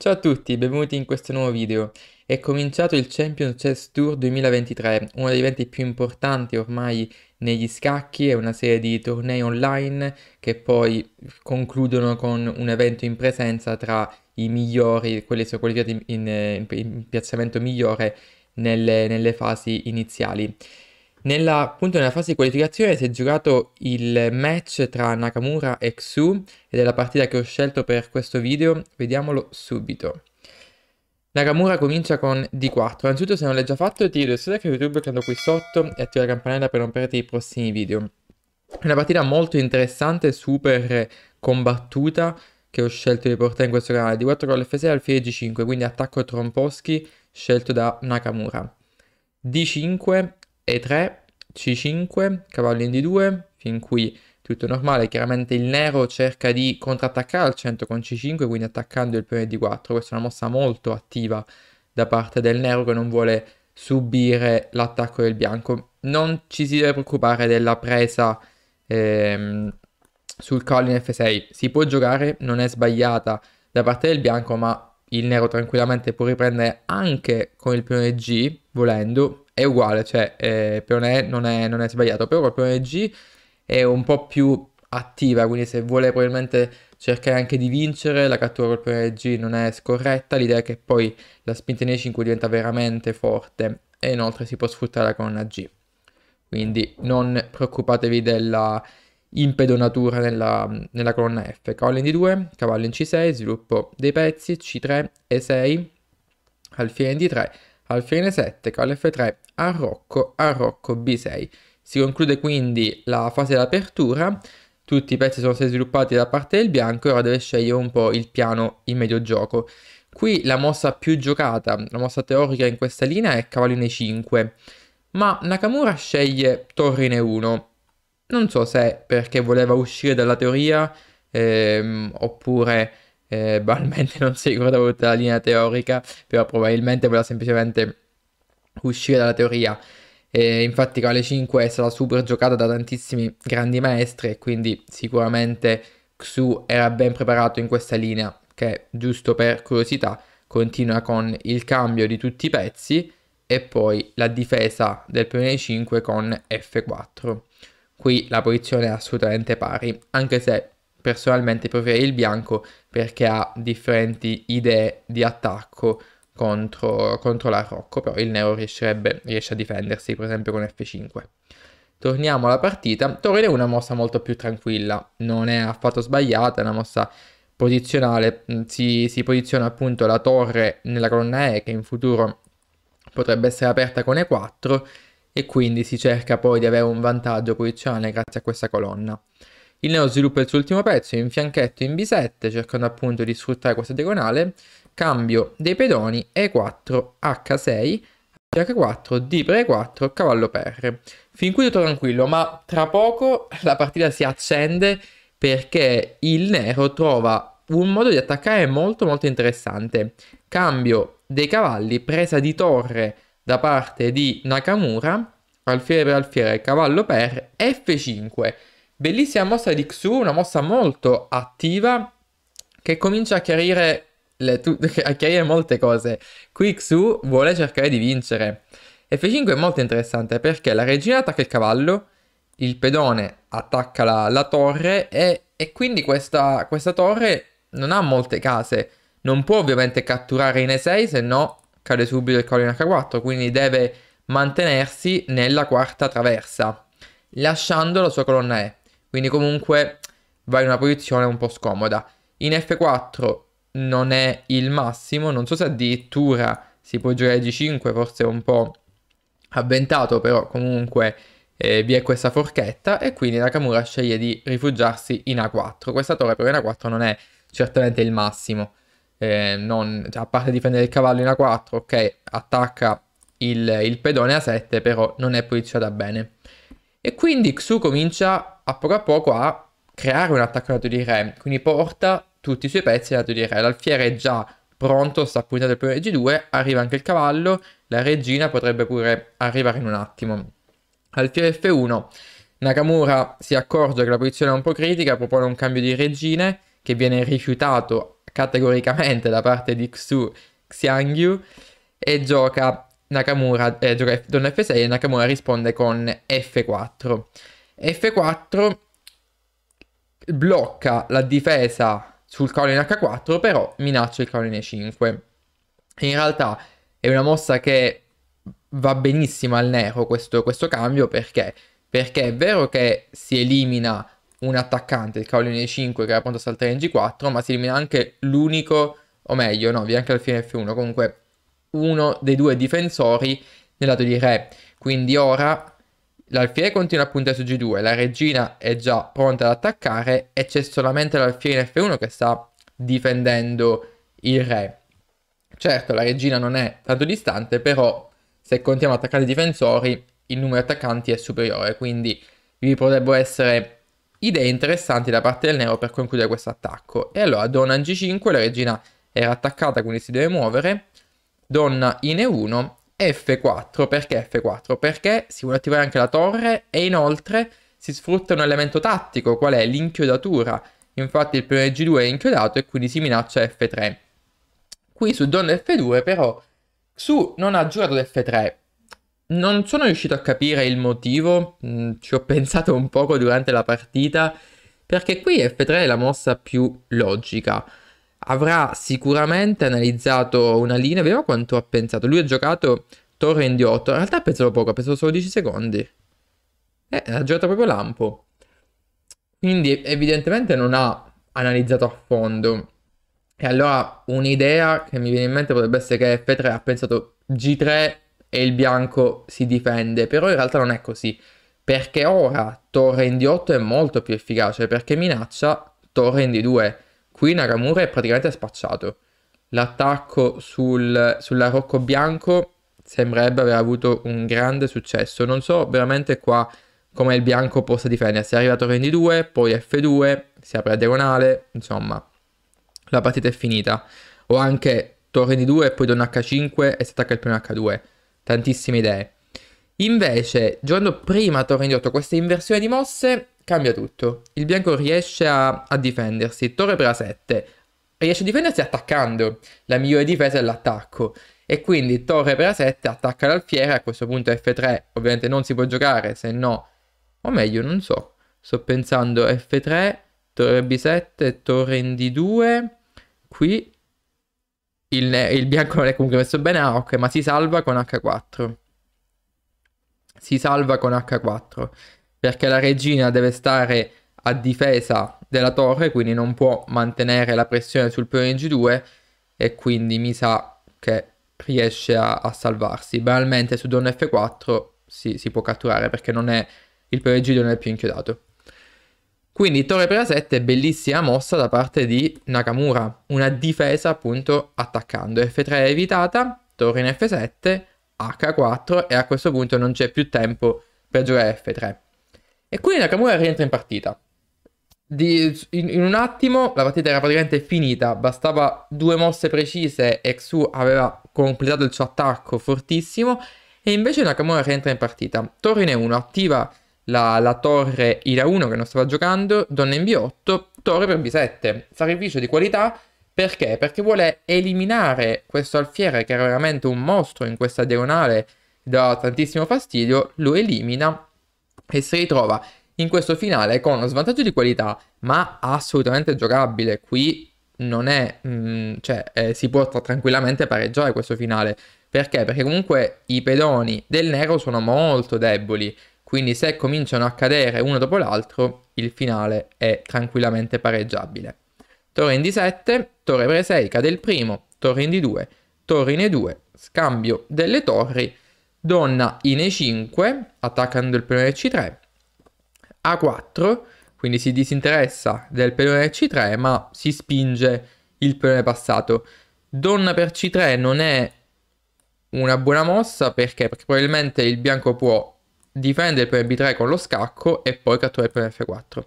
Ciao a tutti, benvenuti in questo nuovo video. È cominciato il Champion Chess Tour 2023, uno degli eventi più importanti ormai negli scacchi, è una serie di tornei online che poi concludono con un evento in presenza tra i migliori, quelli che sono qualificati in, eh, in, in piazzamento migliore nelle, nelle fasi iniziali. Nella, appunto, nella fase di qualificazione si è giocato il match tra Nakamura e Xu ed è la partita che ho scelto per questo video, vediamolo subito. Nakamura comincia con D4, innanzitutto se non l'hai già fatto ti chiedo di iscriverti a YouTube cliccando qui sotto e attiva la campanella per non perdere i prossimi video. È una partita molto interessante, super combattuta che ho scelto di portare in questo canale, D4 con l'F6 alfiere G5, quindi attacco Tromposchi scelto da Nakamura. D5 e3, C5, cavallo in D2, fin qui tutto normale. Chiaramente il nero cerca di contrattaccare al centro con C5, quindi attaccando il pione D4. Questa è una mossa molto attiva da parte del nero che non vuole subire l'attacco del bianco. Non ci si deve preoccupare della presa ehm, sul collo in F6. Si può giocare, non è sbagliata da parte del bianco, ma il nero tranquillamente può riprendere anche con il pione G, volendo, è uguale, cioè eh, pione non è, non è sbagliato, però col pione G è un po' più attiva, quindi se vuole probabilmente cercare anche di vincere, la cattura col pione G non è scorretta, l'idea è che poi la spinta in E5 diventa veramente forte e inoltre si può sfruttare la colonna G. Quindi non preoccupatevi della impedonatura nella, nella colonna F, cavallo in D2, cavallo in C6, sviluppo dei pezzi, C3, E6, alfiere in D3, alfiere in 7 cavallo F3, arrocco, arrocco B6. Si conclude quindi la fase d'apertura, tutti i pezzi sono stati sviluppati da parte del bianco e ora deve scegliere un po' il piano in medio gioco. Qui la mossa più giocata, la mossa teorica in questa linea è cavallo in E5, ma Nakamura sceglie torre in E1, non so se perché voleva uscire dalla teoria ehm, oppure eh, probabilmente non si ricordava tutta la linea teorica, però probabilmente voleva semplicemente uscire dalla teoria. E infatti Cale 5 è stata super giocata da tantissimi grandi maestri e quindi sicuramente Xu era ben preparato in questa linea che giusto per curiosità continua con il cambio di tutti i pezzi e poi la difesa del pione 5 con F4. Qui la posizione è assolutamente pari, anche se personalmente preferirei il bianco perché ha differenti idee di attacco contro, contro l'arrocco, però il nero riesce a difendersi per esempio con F5. Torniamo alla partita, Torre è una mossa molto più tranquilla, non è affatto sbagliata, è una mossa posizionale, mm, si, si posiziona appunto la torre nella colonna E che in futuro potrebbe essere aperta con E4 e quindi si cerca poi di avere un vantaggio posizionale grazie a questa colonna. Il neo sviluppa il suo ultimo pezzo in fianchetto in B7 cercando appunto di sfruttare questa diagonale, cambio dei pedoni E4 H6 H4, D per E4, cavallo per. Fin qui tutto tranquillo, ma tra poco la partita si accende perché il nero trova un modo di attaccare molto molto interessante. Cambio dei cavalli, presa di torre da parte di Nakamura, alfiere per alfiere, cavallo per F5. Bellissima mossa di Xu, una mossa molto attiva che comincia a chiarire, le, a chiarire molte cose. Qui Xu vuole cercare di vincere. F5 è molto interessante perché la regina attacca il cavallo, il pedone attacca la, la torre e, e quindi questa, questa torre non ha molte case. Non può ovviamente catturare in E6 se no cade subito il Colin H4, quindi deve mantenersi nella quarta traversa, lasciando la sua colonna E. Quindi comunque va in una posizione un po' scomoda. In F4 non è il massimo, non so se addirittura si può giocare G5, forse un po' avventato, però comunque eh, vi è questa forchetta e quindi Nakamura sceglie di rifugiarsi in A4. Questa torre però in A4 non è certamente il massimo eh, non, cioè, a parte difendere il cavallo in A4, ok, attacca il, il pedone A7, però non è posizionata bene. E quindi Xu comincia a poco a poco a creare un attacco lato di re, quindi porta tutti i suoi pezzi lato di re. L'alfiere è già pronto, sta puntando il primo G2, arriva anche il cavallo, la regina potrebbe pure arrivare in un attimo. Alfiere F1, Nakamura si accorge che la posizione è un po' critica, propone un cambio di regine che viene rifiutato categoricamente da parte di Xu Xiangyu e gioca Nakamura, eh, gioca donna F6 e Nakamura risponde con F4. F4 blocca la difesa sul cavallo in H4, però minaccia il cavallo in E5. In realtà è una mossa che va benissimo al nero questo, questo cambio perché? perché è vero che si elimina un attaccante, il cavallo in Caroline 5 che era pronto a saltare in G4, ma si elimina anche l'unico, o meglio, no, vi anche al fine F1, comunque uno dei due difensori nel lato di re. Quindi ora l'alfiere continua a puntare su G2, la regina è già pronta ad attaccare e c'è solamente l'alfiere in F1 che sta difendendo il re. Certo, la regina non è tanto distante, però se contiamo attaccati difensori, il numero di attaccanti è superiore, quindi vi potrebbero essere idee interessanti da parte del nero per concludere questo attacco. E allora donna in g5, la regina era attaccata quindi si deve muovere, donna in e1, f4, perché f4? Perché si vuole attivare anche la torre e inoltre si sfrutta un elemento tattico, qual è l'inchiodatura. Infatti il primo g2 è inchiodato e quindi si minaccia f3. Qui su donna f2 però su non ha giocato d f3, non sono riuscito a capire il motivo, mm, ci ho pensato un poco durante la partita, perché qui F3 è la mossa più logica. Avrà sicuramente analizzato una linea, vediamo quanto ha pensato. Lui ha giocato torre in D8, in realtà ha pensato poco, ha pensato solo 10 secondi. Eh, ha giocato proprio lampo. Quindi evidentemente non ha analizzato a fondo. E allora un'idea che mi viene in mente potrebbe essere che F3 ha pensato G3 e il bianco si difende, però in realtà non è così, perché ora torre in D8 è molto più efficace, perché minaccia torre in D2, qui Nakamura è praticamente spacciato. L'attacco sul, sull'arocco bianco sembrerebbe aver avuto un grande successo, non so veramente qua come il bianco possa difendersi, arriva torre in D2, poi F2, si apre a diagonale, insomma la partita è finita. O anche torre in D2 e poi donna H5 e si attacca il primo H2 tantissime idee. Invece, giocando prima a torre 8, questa inversione di mosse, cambia tutto. Il bianco riesce a, a difendersi, torre per la 7 riesce a difendersi attaccando. La migliore difesa è l'attacco. E quindi torre per la 7 attacca l'alfiere, a questo punto F3 ovviamente non si può giocare, se no... O meglio, non so. Sto pensando F3, torre B7, torre in D2, qui il, il, bianco non è comunque messo bene a ah, ok, ma si salva con H4. Si salva con H4. Perché la regina deve stare a difesa della torre, quindi non può mantenere la pressione sul pione G2 e quindi mi sa che riesce a, a salvarsi. Banalmente su donna F4 si, si può catturare perché non è, il pione G2 non è più inchiodato. Quindi torre per la 7 bellissima mossa da parte di Nakamura, una difesa appunto attaccando. F3 è evitata, torre in F7, H4 e a questo punto non c'è più tempo per giocare F3. E quindi Nakamura rientra in partita. Di, in, in, un attimo la partita era praticamente finita, bastava due mosse precise e Xu aveva completato il suo attacco fortissimo e invece Nakamura rientra in partita. Torre in E1, attiva la, la torre Ira 1 che non stava giocando, donna in B8, torre per B7. Sacrificio di qualità perché? Perché vuole eliminare questo alfiere che era veramente un mostro in questa diagonale da tantissimo fastidio, lo elimina e si ritrova in questo finale con uno svantaggio di qualità, ma assolutamente giocabile. Qui non è, mh, mm, cioè, eh, si può tranquillamente pareggiare questo finale. Perché? Perché comunque i pedoni del nero sono molto deboli. Quindi se cominciano a cadere uno dopo l'altro, il finale è tranquillamente pareggiabile. Torre in D7, torre per 6, cade il primo, torre in D2, torre in E2, scambio delle torri, donna in E5, attaccando il pallone C3, A4, quindi si disinteressa del pallone C3 ma si spinge il pallone passato. Donna per C3 non è una buona mossa perché? perché probabilmente il bianco può difende il premi 3 con lo scacco e poi cattura il premi F4.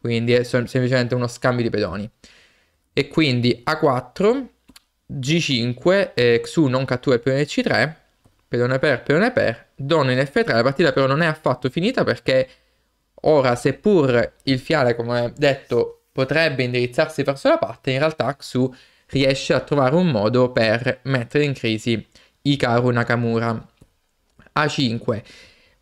Quindi è semplicemente uno scambio di pedoni. E quindi A4, G5, eh, Xu non cattura il premi C3, pedone per, pedone per, donna in F3, la partita però non è affatto finita perché ora seppur il fiale, come detto, potrebbe indirizzarsi verso la parte, in realtà Xu riesce a trovare un modo per mettere in crisi Hikaru Nakamura. A5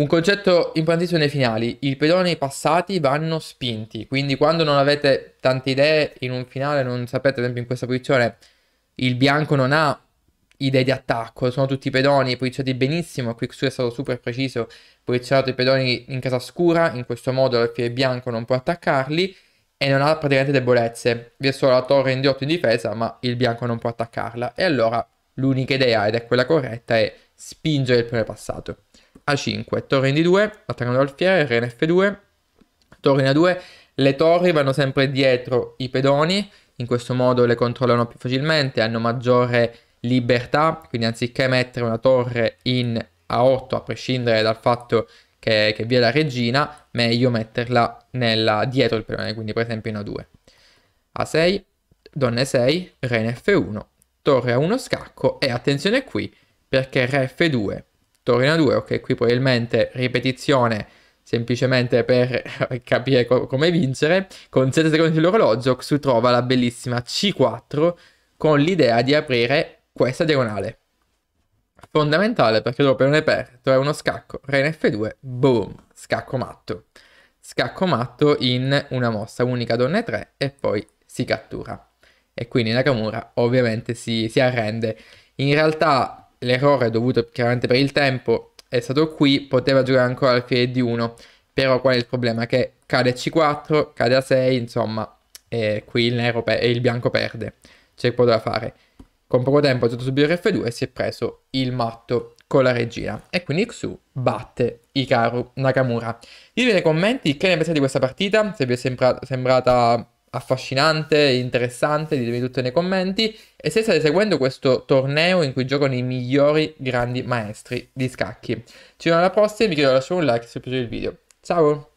un concetto importantissimo nei finali, i pedoni passati vanno spinti, quindi quando non avete tante idee in un finale, non sapete ad esempio in questa posizione, il bianco non ha idee di attacco, sono tutti pedoni posizionati benissimo, qui su è stato super preciso, posizionato i pedoni in casa scura, in questo modo il bianco non può attaccarli e non ha praticamente debolezze, vi è solo la torre in D8 in difesa ma il bianco non può attaccarla e allora l'unica idea ed è quella corretta è spingere il primo passato. A5, torre in D2, attaccando re in F2, torre in A2. Le torri vanno sempre dietro i pedoni, in questo modo le controllano più facilmente, hanno maggiore libertà, quindi anziché mettere una torre in A8, a prescindere dal fatto che, che vi è la regina, meglio metterla nella, dietro il pedone, quindi per esempio in A2. A6, donne 6, re in F1, torre a 1 scacco e attenzione qui perché re F2 Torino 2, ok, qui probabilmente ripetizione semplicemente per capire co- come vincere, con 7 secondi sull'orologio si trova la bellissima C4 con l'idea di aprire questa diagonale. Fondamentale perché dopo non è perto, è uno scacco, Ren F2, boom, scacco matto. Scacco matto in una mossa unica donne 3 e poi si cattura. E quindi Nakamura ovviamente si, si arrende. In realtà L'errore è dovuto chiaramente per il tempo è stato qui, poteva giocare ancora al fine di 1, però qual è il problema? Che cade a C4, cade a 6, insomma, e qui il, nero e il bianco perde. C'è poco da fare. Con poco tempo ha subito subire F2 e si è preso il matto con la regina. E quindi Xu batte Ikaru Nakamura. Ditemi nei commenti che ne pensate di questa partita, se vi è sembrata affascinante, interessante, ditemi tutto nei commenti. E se state seguendo questo torneo in cui giocano i migliori grandi maestri di scacchi. Ci vediamo alla prossima, vi chiedo di lasciare un like se vi è piaciuto il video. Ciao!